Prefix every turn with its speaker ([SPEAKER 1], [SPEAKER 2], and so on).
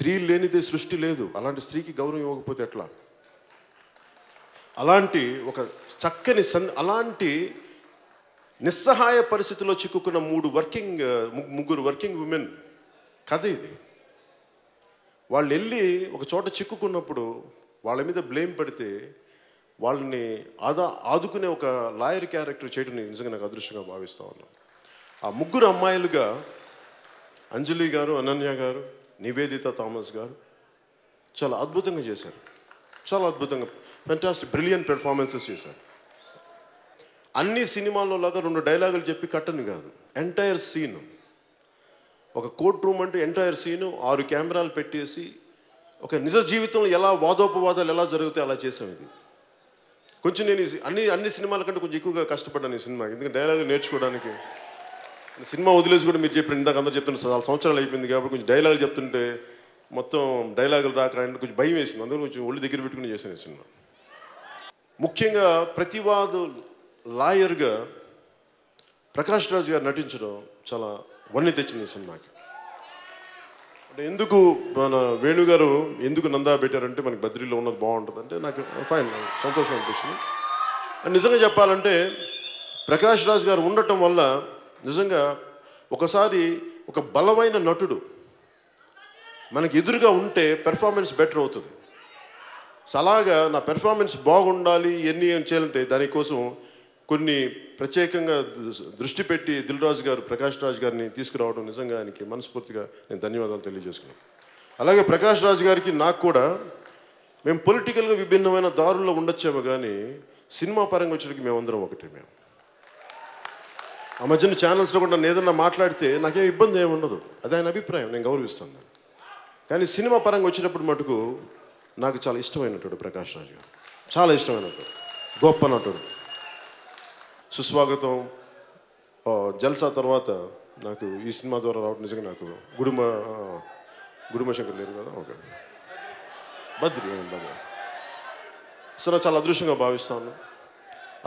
[SPEAKER 1] స్త్రీ లేనిదే సృష్టి లేదు అలాంటి స్త్రీకి గౌరవం ఇవ్వకపోతే ఎట్లా అలాంటి ఒక చక్కని సన్ అలాంటి నిస్సహాయ పరిస్థితిలో చిక్కుకున్న మూడు వర్కింగ్ ముగ్గురు వర్కింగ్ ఉమెన్ కథ ఇది వాళ్ళు వెళ్ళి ఒక చోట చిక్కుకున్నప్పుడు వాళ్ళ మీద బ్లేమ్ పడితే వాళ్ళని ఆదా ఆదుకునే ఒక లాయర్ క్యారెక్టర్ చేయడం నేను నిజంగా నాకు అదృష్టంగా భావిస్తూ ఉన్నాను ఆ ముగ్గురు అమ్మాయిలుగా అంజలి గారు అనన్య గారు నివేదిత థామస్ గారు చాలా అద్భుతంగా చేశారు చాలా అద్భుతంగా ఫెంటాస్టిక్ బ్రిలియన్ పెర్ఫార్మెన్సెస్ చేశారు అన్ని సినిమాల్లో లాగా రెండు డైలాగులు చెప్పి కట్టను కాదు ఎంటైర్ సీన్ ఒక కోర్ట్ రూమ్ అంటే ఎంటైర్ సీను ఆరు కెమెరాలు పెట్టేసి ఒక నిజ జీవితంలో ఎలా వాదోపవాదాలు ఎలా జరుగుతాయి అలా చేసాం ఇది కొంచెం నేను అన్ని అన్ని సినిమాల కంటే కొంచెం ఎక్కువగా కష్టపడ్డాను ఈ సినిమా ఎందుకంటే డైలాగ్ నేర్చుకోవడానికి సినిమా వదిలేసి కూడా మీరు చెప్పిన ఇందాక అందరూ చెప్తుంటే చాలా సంవత్సరాలు అయిపోయింది కాబట్టి కొంచెం డైలాగులు చెప్తుంటే మొత్తం డైలాగులు రాక కొంచెం భయం వేసింది అందుకని కొంచెం ఒళ్ళు దగ్గర పెట్టుకుని చేశాను సినిమా ముఖ్యంగా ప్రతివాదు లాయర్గా ప్రకాష్ రాజ్ గారు నటించడం చాలా వన్నీ తెచ్చింది సినిమాకి అంటే ఎందుకు మన వేణుగారు ఎందుకు నందా పెట్టారంటే మనకి బద్రీలో ఉన్నది బాగుంటుంది అంటే నాకు ఫైన్ సంతోషం అనిపించింది నిజంగా చెప్పాలంటే ప్రకాష్ రాజ్ గారు ఉండటం వల్ల నిజంగా ఒకసారి ఒక బలమైన నటుడు మనకి ఎదురుగా ఉంటే పెర్ఫార్మెన్స్ బెటర్ అవుతుంది సో అలాగా నా పెర్ఫార్మెన్స్ బాగుండాలి ఎన్ని ఏం చేయాలంటే దానికోసం కొన్ని ప్రత్యేకంగా దృష్టి పెట్టి దిల్రాజు గారు ప్రకాష్ రాజ్ గారిని తీసుకురావడం నిజంగా ఆయనకి మనస్ఫూర్తిగా నేను ధన్యవాదాలు తెలియజేసుకున్నాను అలాగే ప్రకాష్ రాజు గారికి నాకు కూడా మేము పొలిటికల్గా విభిన్నమైన దారుల్లో ఉండొచ్చేమో కానీ సినిమా పరంగా వచ్చేటికి మేమందరం ఒకటే మేము ఆ మధ్యన ఛానల్స్లో కూడా నేను ఏదన్నా మాట్లాడితే నాకేం ఇబ్బంది ఏమి ఉండదు అది ఆయన అభిప్రాయం నేను గౌరవిస్తాను కానీ సినిమా పరంగా వచ్చినప్పుడు మటుకు నాకు చాలా ఇష్టమైనటువంటి ప్రకాష్ రాజు గారు చాలా ఇష్టమైనటువంటి గొప్ప నటుడు సుస్వాగతం జల్సా తర్వాత నాకు ఈ సినిమా ద్వారా రావడం నిజంగా నాకు గుడుమ గుడుమశంకర్ లేరు కదా ఓకే బద్రి బద్రి సో చాలా అదృష్టంగా భావిస్తాను